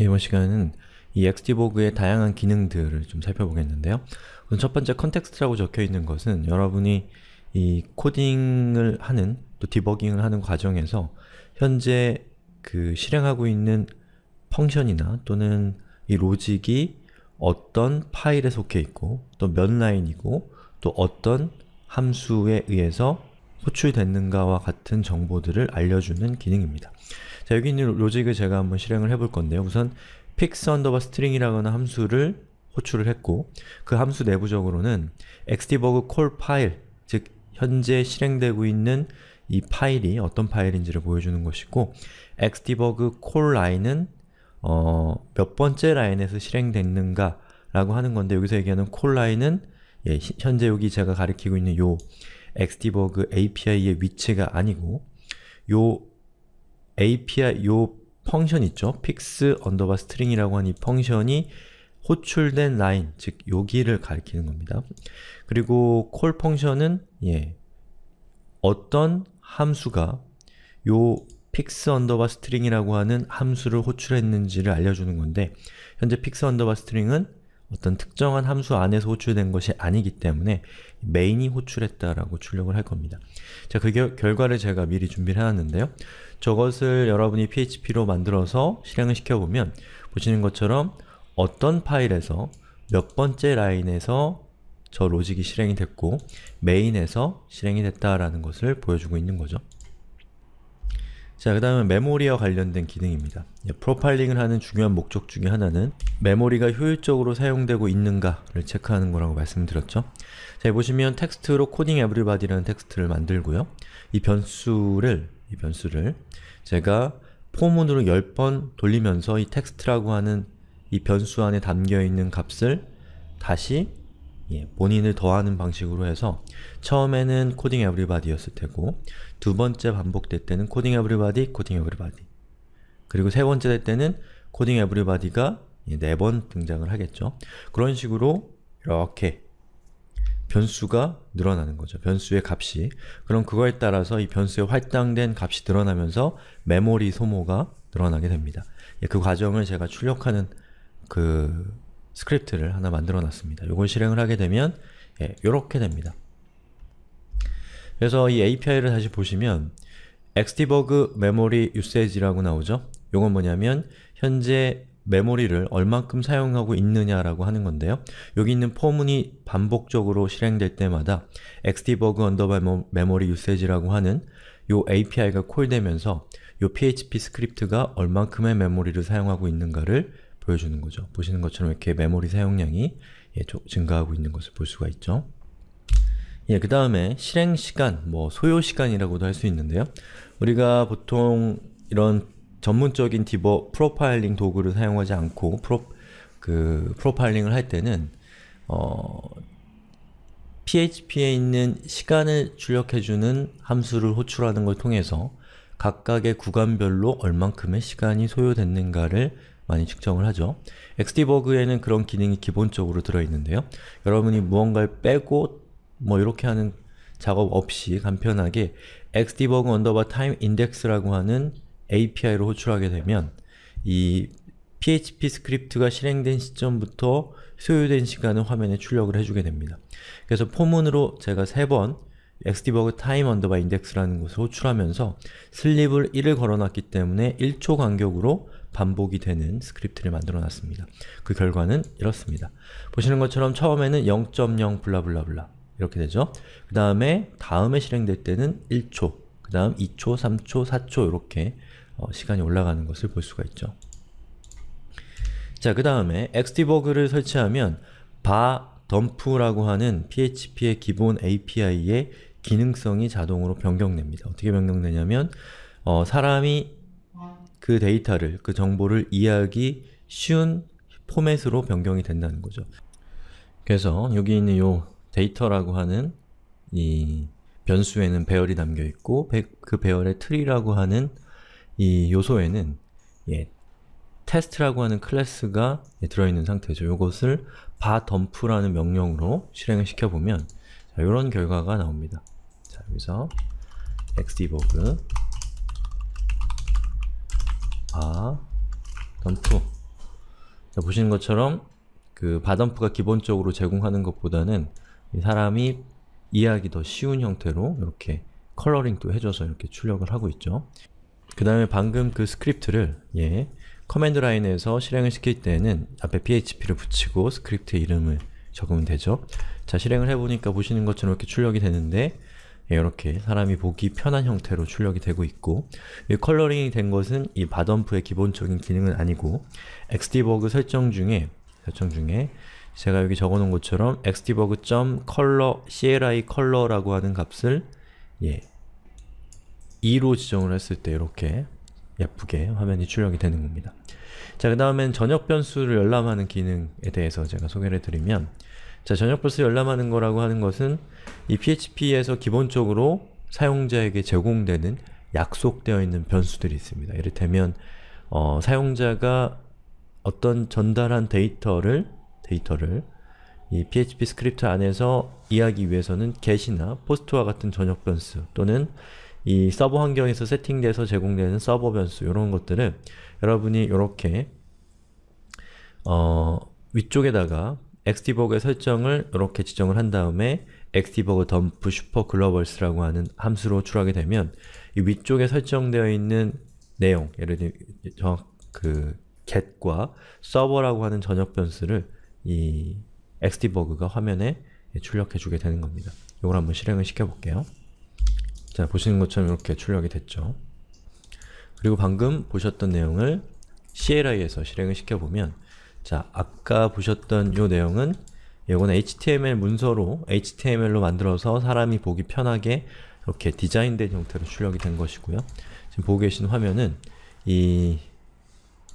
이번 시간은 이 XGBOG의 다양한 기능들을 좀 살펴보겠는데요. 우선 첫 번째 컨텍스트라고 적혀 있는 것은 여러분이 이 코딩을 하는, 또 디버깅을 하는 과정에서 현재 그 실행하고 있는 펑션이나 또는 이 로직이 어떤 파일에 속해 있고 또 몇 라인이고 또 어떤 함수에 의해서 호출됐는가와 같은 정보들을 알려주는 기능입니다. 자, 여기 있는 로직을 제가 한번 실행을 해볼 건데요. 우선 fix underbar string이라는 함수를 호출을 했고 그 함수 내부적으로는 xdebug call 파일, 즉 현재 실행되고 있는 이 파일이 어떤 파일인지를 보여주는 것이고 xdebug call 라인은 어, 몇 번째 라인에서 실행됐는가 라고 하는 건데 여기서 얘기하는 call 라인은 예, 현재 여기 제가 가리키고 있는 요 엑스디버그 API의 위치가 아니고 요 API 요 펑션 있죠? fix 언더바 string이라고 하는 이 펑션이 호출된 라인, 즉 여기를 가리키는 겁니다. 그리고 콜 펑션은 예, 어떤 함수가 요 픽스 언더바 스트링이라고 하는 함수를 호출했는지를 알려주는 건데 현재 픽스 언더바 스트링은 어떤 특정한 함수 안에서 호출된 것이 아니기 때문에 메인이 호출했다라고 출력을 할 겁니다. 자, 그 겨, 결과를 제가 미리 준비를 해놨는데요. 저것을 여러분이 php로 만들어서 실행을 시켜보면 보시는 것처럼 어떤 파일에서 몇 번째 라인에서 저 로직이 실행이 됐고 메인에서 실행이 됐다라는 것을 보여주고 있는 거죠. 자, 그 다음은 메모리와 관련된 기능입니다. 예, 프로파일링을 하는 중요한 목적 중에 하나는 메모리가 효율적으로 사용되고 있는가를 체크하는 거라고 말씀드렸죠. 자, 보시면 텍스트로 코딩 에브리바디라는 텍스트를 만들고요. 이 변수를, 이 변수를 제가 포문으로 10번 돌리면서 이 텍스트라고 하는 이 변수 안에 담겨있는 값을 다시 예, 본인을 더하는 방식으로 해서 처음에는 코딩 에브리바디였을 테고 두 번째 반복될 때는 코딩 에브리바디, 코딩 에브리바디 그리고 세 번째 될 때는 코딩 에브리바디가 예, 네번 등장을 하겠죠. 그런 식으로 이렇게 변수가 늘어나는 거죠. 변수의 값이. 그럼 그거에 따라서 이 변수에 할당된 값이 늘어나면서 메모리 소모가 늘어나게 됩니다. 예, 그 과정을 제가 출력하는 그 스크립트를 하나 만들어 놨습니다. 이걸 실행을 하게 되면 예, 요렇게 됩니다. 그래서 이 API를 다시 보시면 엑스티버그 메모리 유세지라고 나오죠? 이건 뭐냐면 현재 메모리를 얼만큼 사용하고 있느냐라고 하는 건데요. 여기 있는 포문이 반복적으로 실행될 때마다 엑스티버그 언더바 d e r b a r m e 라고 하는 이 API가 콜되면서 이 PHP 스크립트가 얼만큼의 메모리를 사용하고 있는가를 보여주는 거죠. 보시는 것처럼 이렇게 메모리 사용량이 예, 증가하고 있는 것을 볼 수가 있죠. 예, 그 다음에 실행시간, 뭐 소요시간이라고도 할 수 있는데요. 우리가 보통 이런 전문적인 디버 프로파일링 도구를 사용하지 않고 프로, 그 프로파일링을 할 때는 어, PHP에 있는 시간을 출력해주는 함수를 호출하는 걸 통해서 각각의 구간별로 얼만큼의 시간이 소요됐는가를 많이 측정을 하죠. XD버그에는 그런 기능이 기본적으로 들어있는데요. 여러분이 무언가를 빼고 뭐 이렇게 하는 작업 없이 간편하게 xdebug underbar time index라고 하는 a p i 로 호출하게 되면 이 PHP 스크립트가 실행된 시점부터 소요된 시간을 화면에 출력을 해주게 됩니다. 그래서 포문으로 제가 3번 xdebug time underbar index라는 곳을 호출하면서 슬립을 1을 걸어놨기 때문에 1초 간격으로 반복이 되는 스크립트를 만들어 놨습니다. 그 결과는 이렇습니다. 보시는 것처럼 처음에는 0.0 블라블라블라 이렇게 되죠. 그 다음에 다음에 실행될 때는 1초, 그 다음 2초, 3초, 4초 이렇게 어, 시간이 올라가는 것을 볼 수가 있죠. 자, 그 다음에 엑스디버그를 설치하면 바 덤프라고 하는 PHP의 기본 API의 기능성이 자동으로 변경됩니다. 어떻게 변경되냐면 어, 사람이 그 데이터를, 그 정보를 이해하기 쉬운 포맷으로 변경이 된다는 거죠. 그래서 여기 있는 요 데이터라고 하는 이 변수에는 배열이 담겨 있고 그 배열의 t r 라고 하는 이 요소에는 예, 테스트라고 하는 클래스가 예, 들어있는 상태죠. 요것을바덤프라는 명령으로 실행을 시켜보면 자, 요런 결과가 나옵니다. 자, 여기서 xdebug 바, 아, 덤프 자, 보시는 것처럼 그 바덤프가 기본적으로 제공하는 것보다는 사람이 이해하기 더 쉬운 형태로 이렇게 컬러링도 해줘서 이렇게 출력을 하고 있죠. 그 다음에 방금 그 스크립트를 예, 커맨드 라인에서 실행을 시킬 때에는 앞에 php를 붙이고 스크립트 이름을 적으면 되죠. 자, 실행을 해보니까 보시는 것처럼 이렇게 출력이 되는데 이렇게 사람이 보기 편한 형태로 출력이 되고 있고 컬러링이 된 것은 이 바덤프의 기본적인 기능은 아니고 xdebug 설정 중에 설정 중에 제가 여기 적어놓은 것처럼 xdebug.color cli color라고 하는 값을 예 2로 지정을 했을 때 이렇게 예쁘게 화면이 출력이 되는 겁니다. 자, 그 다음엔 전역 변수를 열람하는 기능에 대해서 제가 소개를 드리면 자, 저녁 버스 열람하는 거라고 하는 것은 이 PHP에서 기본적으로 사용자에게 제공되는 약속되어 있는 변수들이 있습니다. 이를테면 어, 사용자가 어떤 전달한 데이터를 데이터를 이 PHP 스크립트 안에서 이해하기 위해서는 get이나 post와 같은 전역 변수 또는 이 서버 환경에서 세팅돼서 제공되는 서버 변수 이런 것들을 여러분이 이렇게 어, 위쪽에다가 xdebug의 설정을 이렇게 지정을 한 다음에 xdebug dump super globals라고 하는 함수로 출하게 되면 이 위쪽에 설정되어 있는 내용, 예를 들면 정확 그 get과 서버라고 하는 전역 변수를 이 xdebug가 화면에 출력해 주게 되는 겁니다. 이걸 한번 실행을 시켜 볼게요. 자, 보시는 것처럼 이렇게 출력이 됐죠. 그리고 방금 보셨던 내용을 CLI에서 실행을 시켜보면 자, 아까 보셨던 요 내용은 요건 HTML 문서로 HTML로 만들어서 사람이 보기 편하게 이렇게 디자인된 형태로 출력이 된 것이고요. 지금 보고 계신 화면은 이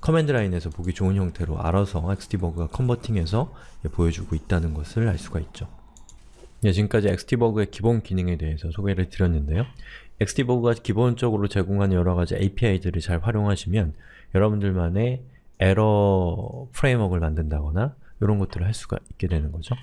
커맨드 라인에서 보기 좋은 형태로 알아서 엑스티버그가 컨버팅해서 보여주고 있다는 것을 알 수가 있죠. 네, 지금까지 엑스티버그의 기본 기능에 대해서 소개를 드렸는데요. 엑스티버그가 기본적으로 제공하는 여러가지 API들을 잘 활용하시면 여러분들만의 에러 프레임워크를 만든다거나 이런 것들을 할 수가 있게 되는 거죠.